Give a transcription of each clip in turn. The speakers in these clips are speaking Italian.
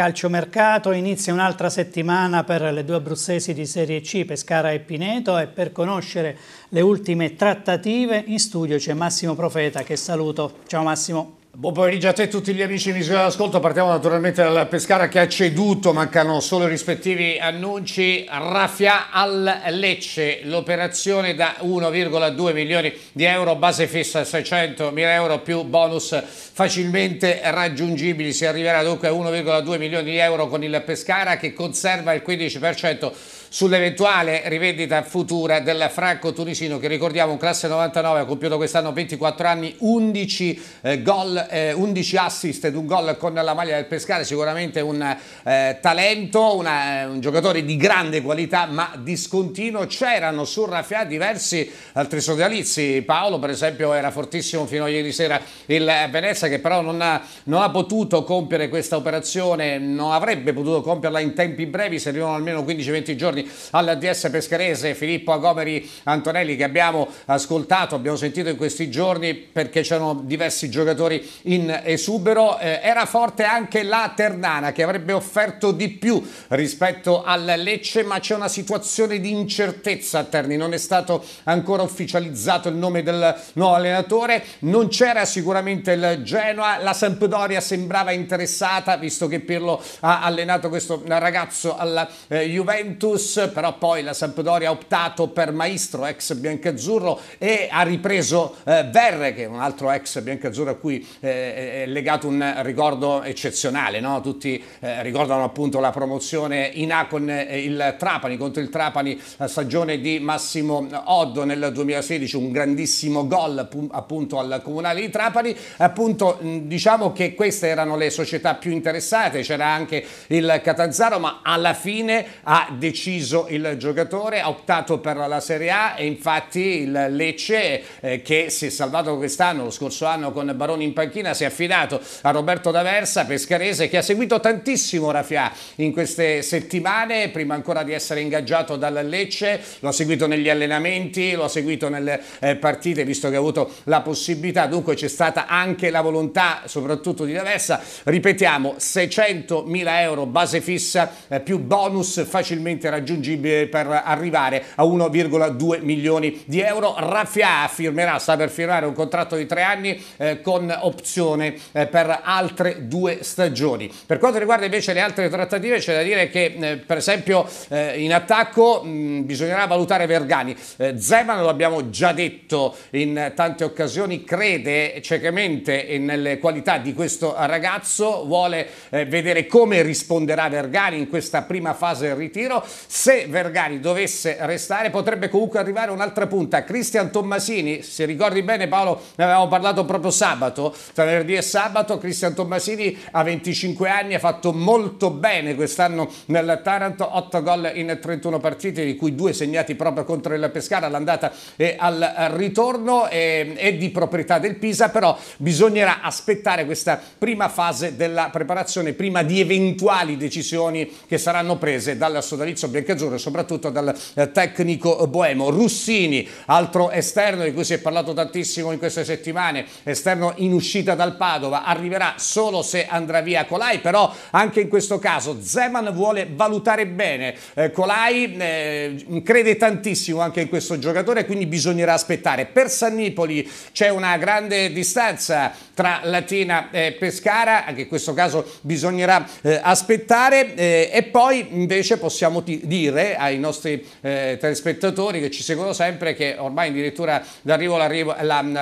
Calciomercato inizia un'altra settimana per le due abruzzesi di Serie C, Pescara e Pineto e per conoscere le ultime trattative in studio c'è Massimo Profeta che saluto. Ciao Massimo. Buon pomeriggio a te e a tutti gli amici di Misura d'Ascolto, partiamo naturalmente dal Pescara che ha ceduto, mancano solo i rispettivi annunci, Raffia al Lecce, l'operazione da 1,2 milioni di euro, base fissa 600 mila euro più bonus facilmente raggiungibili, si arriverà dunque a 1,2 milioni di euro con il Pescara che conserva il 15% sull'eventuale rivendita futura del Franco Tunisino che ricordiamo un classe 99 ha compiuto quest'anno 24 anni 11 eh, gol eh, 11 assist ed un gol con la maglia del Pescara sicuramente un eh, talento una, eh, un giocatore di grande qualità ma discontinuo c'erano su Raffià diversi altri sodalizi Paolo per esempio era fortissimo fino a ieri sera il Venezia che però non ha, non ha potuto compiere questa operazione non avrebbe potuto compierla in tempi brevi servivano almeno 15-20 giorni giorni DS Pescarese, Filippo Agomeri Antonelli che abbiamo ascoltato, abbiamo sentito in questi giorni perché c'erano diversi giocatori in esubero, eh, era forte anche la Ternana che avrebbe offerto di più rispetto al Lecce ma c'è una situazione di incertezza a Terni, non è stato ancora ufficializzato il nome del nuovo allenatore, non c'era sicuramente il Genoa, la Sampdoria sembrava interessata visto che Pirlo ha allenato questo ragazzo al eh, Juventus Juventus, però poi la Sampdoria ha optato per Maestro, ex biancazzurro, e ha ripreso eh, Verre, che è un altro ex biancazzurro a cui eh, è legato un ricordo eccezionale. No? Tutti eh, ricordano appunto la promozione in A con eh, il Trapani, contro il Trapani, la stagione di Massimo Oddo nel 2016, un grandissimo gol appunto al Comunale di Trapani. Appunto, diciamo che queste erano le società più interessate, c'era anche il Catanzaro, ma alla fine ha deciso deciso il giocatore, ha optato per la Serie A e infatti il Lecce eh, che si è salvato quest'anno, lo scorso anno con Baroni in panchina, si è affidato a Roberto D'Aversa, pescarese, che ha seguito tantissimo Raffià in queste settimane, prima ancora di essere ingaggiato dal Lecce, lo ha seguito negli allenamenti, lo ha seguito nelle eh, partite, visto che ha avuto la possibilità, dunque c'è stata anche la volontà, soprattutto di D'Aversa, ripetiamo, 600.000 euro base fissa eh, più bonus facilmente raggiunti raggiungibile per arrivare a 1,2 milioni di euro. Raffia firmerà, sta per firmare un contratto di tre anni eh, con opzione eh, per altre due stagioni. Per quanto riguarda invece le altre trattative c'è da dire che eh, per esempio eh, in attacco mh, mm, bisognerà valutare Vergani. Eh, Zeman, lo abbiamo già detto in tante occasioni, crede ciecamente nelle qualità di questo ragazzo, vuole eh, vedere come risponderà Vergani in questa prima fase del ritiro. Se Vergari dovesse restare potrebbe comunque arrivare un'altra punta, Cristian Tommasini, se ricordi bene Paolo ne avevamo parlato proprio sabato, tra venerdì e sabato, Cristian Tommasini a 25 anni ha fatto molto bene quest'anno nel Taranto, 8 gol in 31 partite di cui due segnati proprio contro il Pescara all'andata e al ritorno e, e di proprietà del Pisa, però bisognerà aspettare questa prima fase della preparazione prima di eventuali decisioni che saranno prese dal sodalizio bianco del soprattutto dal eh, tecnico Boemo. Russini, altro esterno di cui si è parlato tantissimo in queste settimane, esterno in uscita dal Padova, arriverà solo se andrà via Colai, però anche in questo caso Zeman vuole valutare bene eh, Colai, eh, crede tantissimo anche in questo giocatore, quindi bisognerà aspettare. Per Sannipoli c'è una grande distanza tra Latina e Pescara, anche in questo caso bisognerà eh, aspettare eh, e poi invece possiamo dire ai nostri eh, telespettatori che ci seguono sempre che ormai addirittura d'arrivo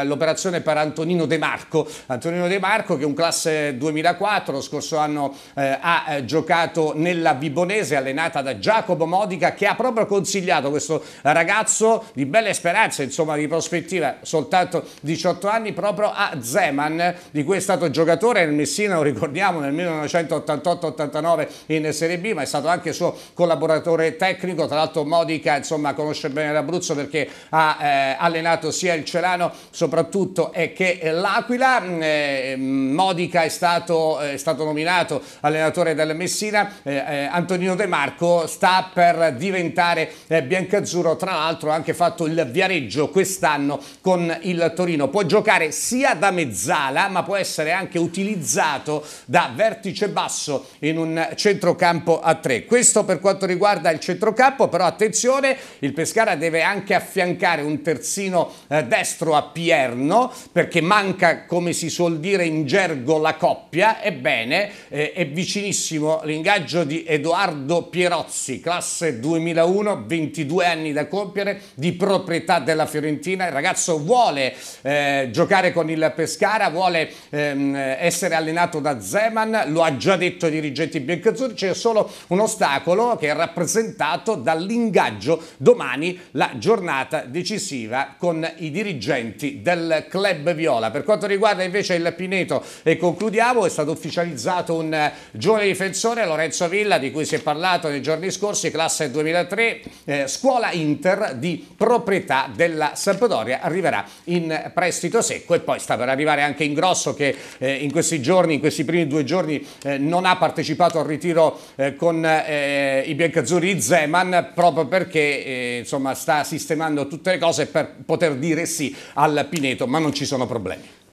l'operazione per Antonino De Marco. Antonino De Marco che è un classe 2004, lo scorso anno eh, ha eh, giocato nella Vibonese, allenata da Giacomo Modica che ha proprio consigliato questo ragazzo di belle speranze, insomma di prospettiva, soltanto 18 anni, proprio a Zeman, di cui è stato giocatore nel Messina, lo ricordiamo, nel 1988-89 in Serie B, ma è stato anche suo collaboratore direttore tecnico, tra l'altro Modica insomma, conosce bene l'Abruzzo perché ha eh, allenato sia il Celano soprattutto eh, che l'Aquila, mm, eh, Modica è stato, eh, è stato, nominato allenatore del Messina, eh, Antonino De Marco sta per diventare biancazzurro, tra l'altro ha anche fatto il Viareggio quest'anno con il Torino, può giocare sia da mezzala ma può essere anche utilizzato da vertice basso in un centrocampo a tre. Questo per quanto riguarda riguarda il centrocampo, però attenzione, il Pescara deve anche affiancare un terzino eh, destro a Pierno, perché manca, come si suol dire in gergo, la coppia. Ebbene, eh, è vicinissimo l'ingaggio di Edoardo Pierozzi, classe 2001, 22 anni da compiere, di proprietà della Fiorentina. Il ragazzo vuole eh, giocare con il Pescara, vuole ehm, essere allenato da Zeman, lo ha già detto i dirigenti biancazzurri, c'è solo un ostacolo che rappresenta rappresentato dall'ingaggio domani la giornata decisiva con i dirigenti del club viola. Per quanto riguarda invece il Pineto e concludiamo, è stato ufficializzato un eh, giovane difensore, Lorenzo Villa, di cui si è parlato nei giorni scorsi, classe 2003, eh, scuola Inter di proprietà della Sampdoria, arriverà in prestito secco e poi sta per arrivare anche in grosso che eh, in questi giorni, in questi primi due giorni eh, non ha partecipato al ritiro eh, con eh, i biancazzurri di Zeman proprio perché eh, insomma, sta sistemando tutte le cose per poter dire sì al Pineto, ma non ci sono problemi.